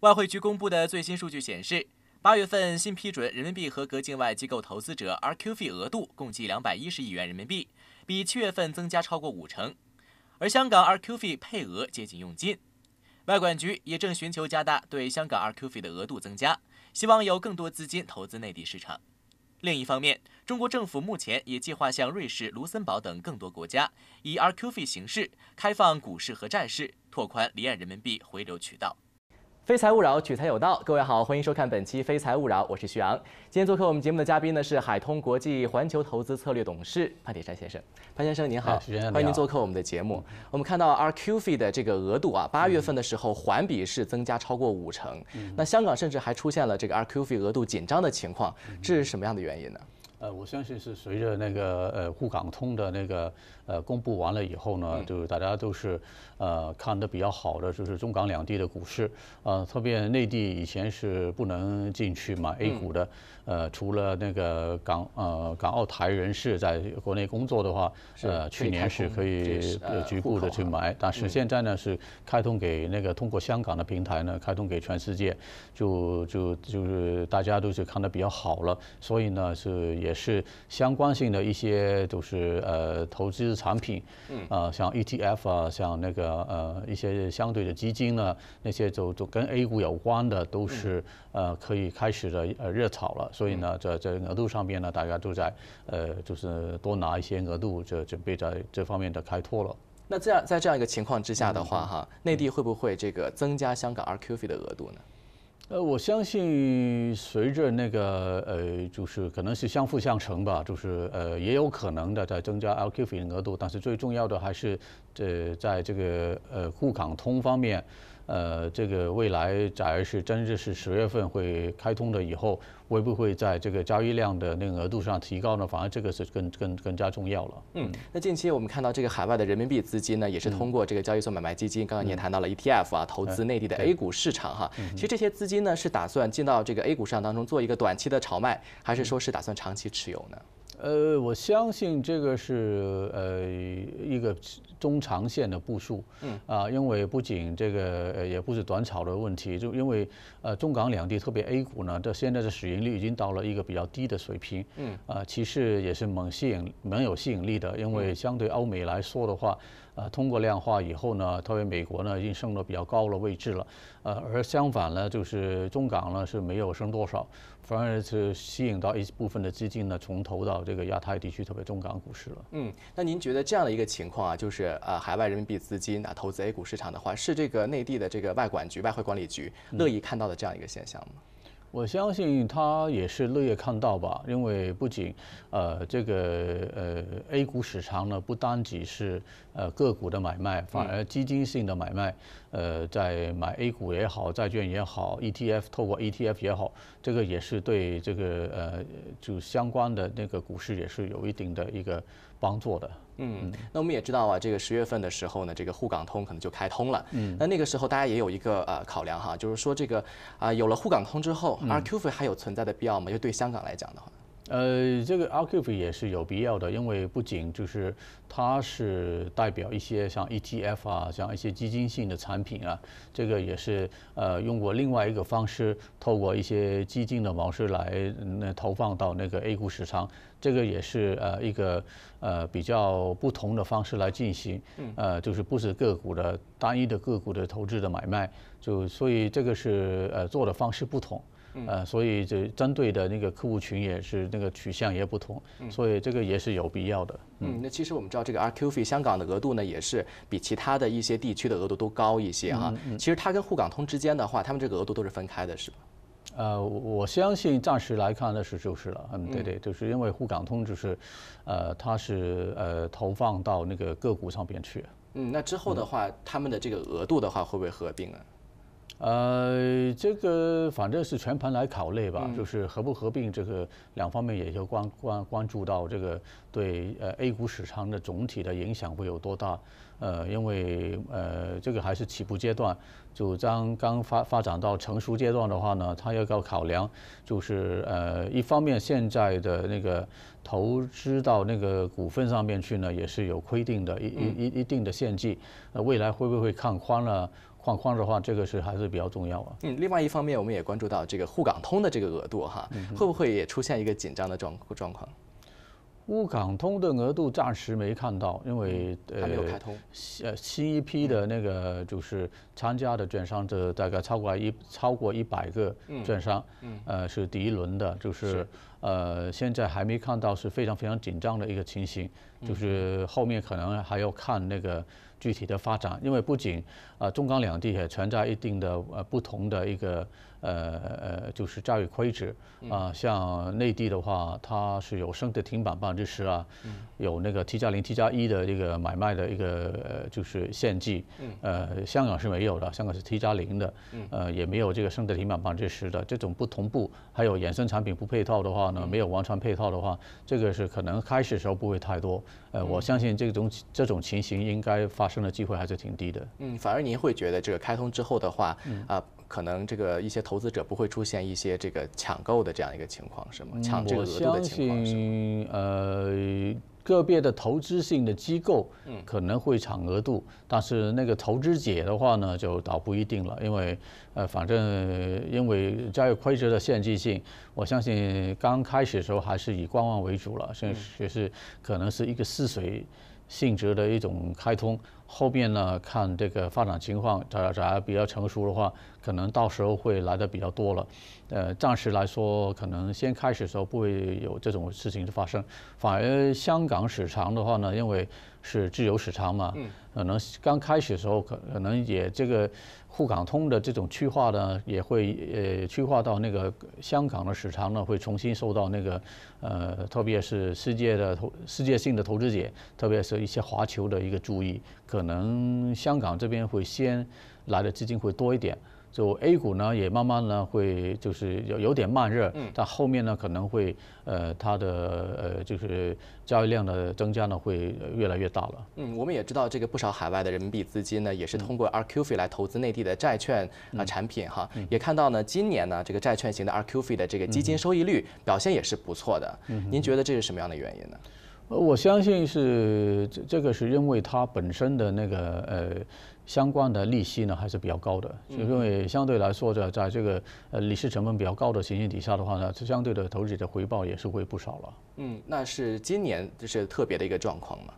外汇局公布的最新数据显示，八月份新批准人民币合格境外机构投资者 RQF 额度共计两百一十亿元人民币，比七月份增加超过五成。而香港 RQF 配额接近用尽，外管局也正寻求加大对香港 RQF 的额度增加，希望有更多资金投资内地市场。另一方面，中国政府目前也计划向瑞士、卢森堡等更多国家以 RQF 形式开放股市和债市，拓宽离岸人民币回流渠道。非财勿扰，取财有道。各位好，欢迎收看本期《非财勿扰》，我是徐昂。今天做客我们节目的嘉宾呢是海通国际环球投资策略董事潘铁山先生。潘先生您好，欢迎您做客我们的节目。我们看到 r q f 的这个额度啊，八月份的时候环比是增加超过五成。那香港甚至还出现了这个 r q f 额度紧张的情况，这是什么样的原因呢？呃，我相信是随着那个呃沪港通的那个呃公布完了以后呢，就大家都是呃看的比较好的，就是中港两地的股市，呃，特别内地以前是不能进去嘛，A 股的，呃，除了那个港呃港澳台人士在国内工作的话，呃去年是可以局部的去买，但是现在呢是开通给那个通过香港的平台呢开通给全世界，就就就是大家都是看的比较好了，所以呢是。也是相关性的一些，就是呃投资产品，嗯啊，像 ETF 啊，像那个呃一些相对的基金呢，那些就就跟 A 股有关的，都是呃可以开始的呃热炒了。所以呢，在在额度上边呢，大家都在呃就是多拿一些额度，就准备在这方面的开拓了。那这样在这样一个情况之下的话，哈，内地会不会这个增加香港 RQF 的额度呢？呃，我相信随着那个呃，就是可能是相辅相成吧，就是呃，也有可能的在增加 LQF 额度，但是最重要的还是这在这个呃沪港通方面。呃，这个未来假如是真的是十月份会开通了以后，会不会在这个交易量的那个额度上提高呢？反而这个是更更更加重要了。嗯，那近期我们看到这个海外的人民币资金呢，也是通过这个交易所买卖基金，刚刚也谈到了 ETF 啊，投资内地的 A 股市场哈。其实这些资金呢是打算进到这个 A 股市场当中做一个短期的炒卖，还是说是打算长期持有呢？呃，我相信这个是呃一个中长线的部署，嗯，啊，因为不仅这个呃也不是短炒的问题，就因为呃中港两地特别 A 股呢这现在的市盈率已经到了一个比较低的水平，嗯，啊，其实也是蛮吸引、蛮有吸引力的，因为相对欧美来说的话。呃通过量化以后呢，特别美国呢已经升到比较高的位置了，呃，而相反呢，就是中港呢是没有升多少，反而是吸引到一部分的资金呢，从投到这个亚太地区，特别中港股市了。嗯，那您觉得这样的一个情况啊，就是呃，海外人民币资金啊投资 A 股市场的话，是这个内地的这个外管局外汇管理局乐意看到的这样一个现象吗？我相信他也是乐业看到吧，因为不仅呃这个呃 A 股市场呢不单只是呃个股的买卖，反而基金性的买卖，呃在买 A 股也好，债券也好，ETF 透过 ETF 也好，这个也是对这个呃就相关的那个股市也是有一定的一个帮助的。嗯，那我们也知道啊，这个十月份的时候呢，这个沪港通可能就开通了。嗯，那那个时候大家也有一个呃考量哈，就是说这个啊，有了沪港通之后，RQF 还有存在的必要吗？就对香港来讲的话。呃，这个 a r c u i 也是有必要的，因为不仅就是它是代表一些像 ETF 啊，像一些基金性的产品啊，这个也是呃用过另外一个方式，透过一些基金的模式来那投放到那个 A 股市场，这个也是呃一个呃比较不同的方式来进行，呃就是不是个股的单一的个股的投资的买卖，就所以这个是呃做的方式不同。呃，所以这针对的那个客户群也是那个取向也不同，所以这个也是有必要的。嗯，那其实我们知道这个 r q f e 香港的额度呢，也是比其他的一些地区的额度都高一些哈。其实它跟沪港通之间的话，他们这个额度都是分开的，是吧？呃，我相信暂时来看那是就是了。嗯，对对，就是因为沪港通就是，呃，它是呃投放到那个个股上边去。嗯，那之后的话，他们的这个额度的话，会不会合并啊？呃，这个反正是全盘来考虑吧，就是合不合并这个两方面，也就关关关注到这个对呃 A 股市场的总体的影响会有多大。呃，因为呃这个还是起步阶段，主张刚发发展到成熟阶段的话呢，它要要考量就是呃一方面现在的那个投资到那个股份上面去呢，也是有规定的一一一定的限制，那未来会不会看宽了？换框的话，这个是还是比较重要啊。嗯，另外一方面，我们也关注到这个沪港通的这个额度哈，会不会也出现一个紧张的状状况？沪港通的额度暂时没看到，因为呃还没有开通。呃，新一批的那个就是参加的券商的大概超过一超过一百个券商，呃是第一轮的，就是呃现在还没看到是非常非常紧张的一个情形，就是后面可能还要看那个。具体的发展，因为不仅啊，中港两地也存在一定的呃不同的一个呃呃，就是教育规制啊，像内地的话，它是有升的停板百分之十啊，有那个 T 加零 T 加一的一个买卖的一个呃就是限制，呃，香港是没有的，香港是 T 加零的，呃，也没有这个升的停板百分之十的这种不同步，还有衍生产品不配套的话呢，没有完全配套的话，这个是可能开始时候不会太多，呃，我相信这种这种情形应该发。发生的机会还是挺低的。嗯，反而您会觉得这个开通之后的话，啊，可能这个一些投资者不会出现一些这个抢购的这样一个情况，是吗？抢这个额度的情况是吗？嗯，呃，个别的投资性的机构可能会抢额度，但是那个投资姐的话呢，就倒不一定了，因为，呃，反正因为交易规则的限制性，我相信刚开始的时候还是以观望为主了，现在是可能是一个试水。性质的一种开通，后面呢看这个发展情况，咋咋比较成熟的话，可能到时候会来的比较多了。呃，暂时来说，可能先开始时候不会有这种事情的发生，反而香港市场的话呢，因为是自由市场嘛，可能刚开始的时候，可可能也这个。沪港通的这种区划呢，也会呃区划到那个香港的市场呢，会重新受到那个呃，特别是世界的、投世界性的投资者，特别是一些华侨的一个注意，可能香港这边会先来的资金会多一点。就 A 股呢，也慢慢呢会就是有有点慢热，嗯，但后面呢可能会，呃，它的呃就是交易量的增加呢会越来越大了。嗯，我们也知道这个不少海外的人民币资金呢也是通过 r q f i 来投资内地的债券啊产品哈，也看到呢今年呢这个债券型的 r q f i 的这个基金收益率表现也是不错的。嗯，您觉得这是什么样的原因呢？呃，我相信是这这个是因为它本身的那个呃相关的利息呢还是比较高的，就因为相对来说在在这个呃利息成本比较高的情形底下的话呢，它相对的投资者回报也是会不少了。嗯，那是今年就是特别的一个状况嘛。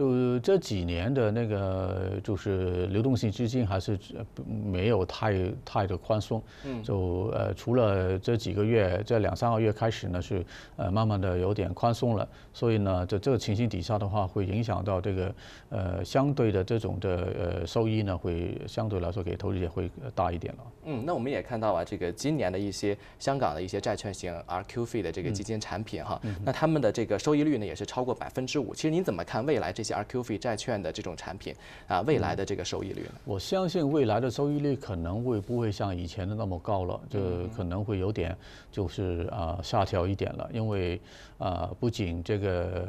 就这几年的那个就是流动性资金还是没有太太的宽松，嗯，就呃除了这几个月这两三个月开始呢是慢慢的有点宽松了，所以呢，在这个情形底下的话，会影响到这个呃相对的这种的呃收益呢，会相对来说给投资者会大一点了。嗯，那我们也看到啊，这个今年的一些香港的一些债券型 RQF 的这个基金产品哈，那他们的这个收益率呢也是超过百分之五。其实您怎么看未来这些？r q f 债券的这种产品啊，未来的这个收益率呢？我相信未来的收益率可能会不会像以前的那么高了？就可能会有点就是啊下调一点了，因为啊不仅这个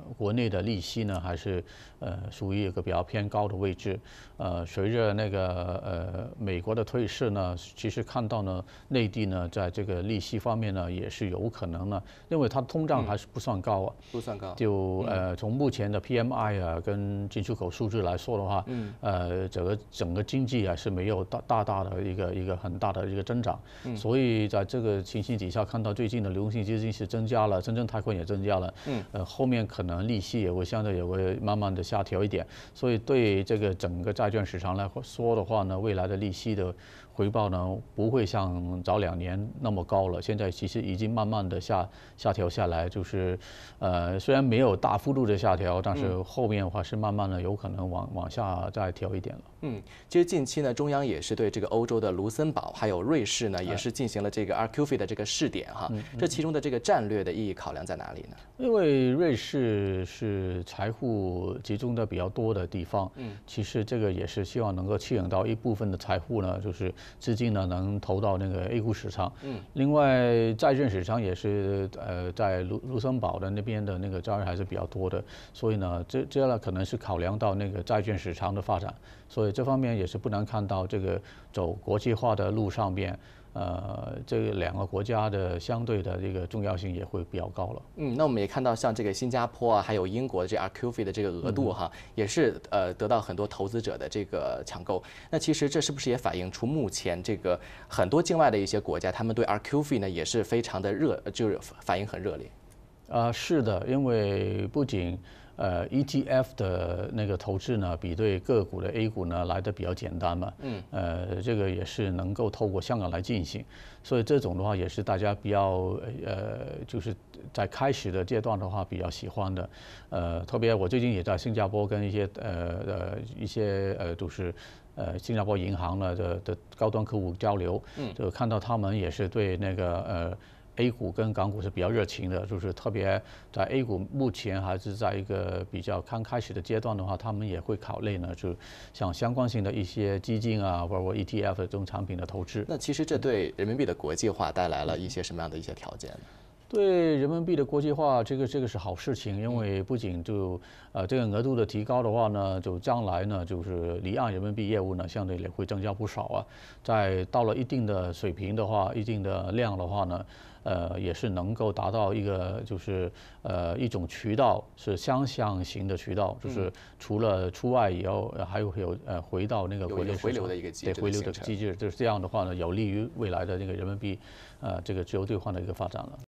呃国内的利息呢还是呃属于一个比较偏高的位置，呃随着那个呃美国的退市呢，其实看到呢内地呢在这个利息方面呢也是有可能呢，因为它通胀还是不算高啊，不算高，就呃从目前的 PM 贸 i 啊，跟进出口数据来说的话，嗯，呃，整个整个经济啊是没有大大大的一个一个很大的一个增长，所以在这个情形底下，看到最近的流动性资金是增加了，真正贷款也增加了，呃，后面可能利息也会相对也会慢慢的下调一点，所以对这个整个债券市场来说的话呢，未来的利息的。回报呢不会像早两年那么高了，现在其实已经慢慢的下下调下来，就是，呃，虽然没有大幅度的下调，但是后面的话是慢慢的有可能往往下再调一点了。嗯，其实近期呢，中央也是对这个欧洲的卢森堡还有瑞士呢，也是进行了这个 r q f 的这个试点哈。嗯。这其中的这个战略的意义考量在哪里呢？因为瑞士是财富集中的比较多的地方，嗯，其实这个也是希望能够吸引到一部分的财富呢，就是。资金呢能投到那个 A 股市场，嗯，另外债券市场也是呃在卢卢森堡的那边的那个招人还是比较多的，所以呢这这呢可能是考量到那个债券市场的发展，所以这方面也是不难看到这个走国际化的路上边。呃，这两个国家的相对的这个重要性也会比较高了。嗯，那我们也看到像这个新加坡啊，还有英国的这 RQF 的这个额度哈，也是呃得到很多投资者的这个抢购。那其实这是不是也反映出目前这个很多境外的一些国家，他们对 RQF 呢也是非常的热，就是反应很热烈。啊，是的，因为不仅呃，ETF 的那个投资呢，比对个股的 A 股呢来的比较简单嘛。嗯。呃，这个也是能够透过香港来进行，所以这种的话也是大家比较呃，就是在开始的阶段的话比较喜欢的。呃，特别我最近也在新加坡跟一些呃呃一些呃就是呃新加坡银行呢的的高端客户交流，就看到他们也是对那个呃。A 股跟港股是比较热情的，就是特别在 A 股目前还是在一个比较刚开始的阶段的话，他们也会考虑呢，就像相关性的一些基金啊，包括 ETF 这种产品的投资。那其实这对人民币的国际化带来了一些什么样的一些条件呢？对人民币的国际化，这个这个是好事情，因为不仅就呃这个额度的提高的话呢，就将来呢就是离岸人民币业务呢，相对也会增加不少啊。在到了一定的水平的话，一定的量的话呢，呃也是能够达到一个就是呃一种渠道是相向型的渠道，就是除了出外以后，还有有呃回到那个国内回流的一个机制对回流的机制，就是这样的话呢，有利于未来的那个人民币，呃这个自由兑换的一个发展了。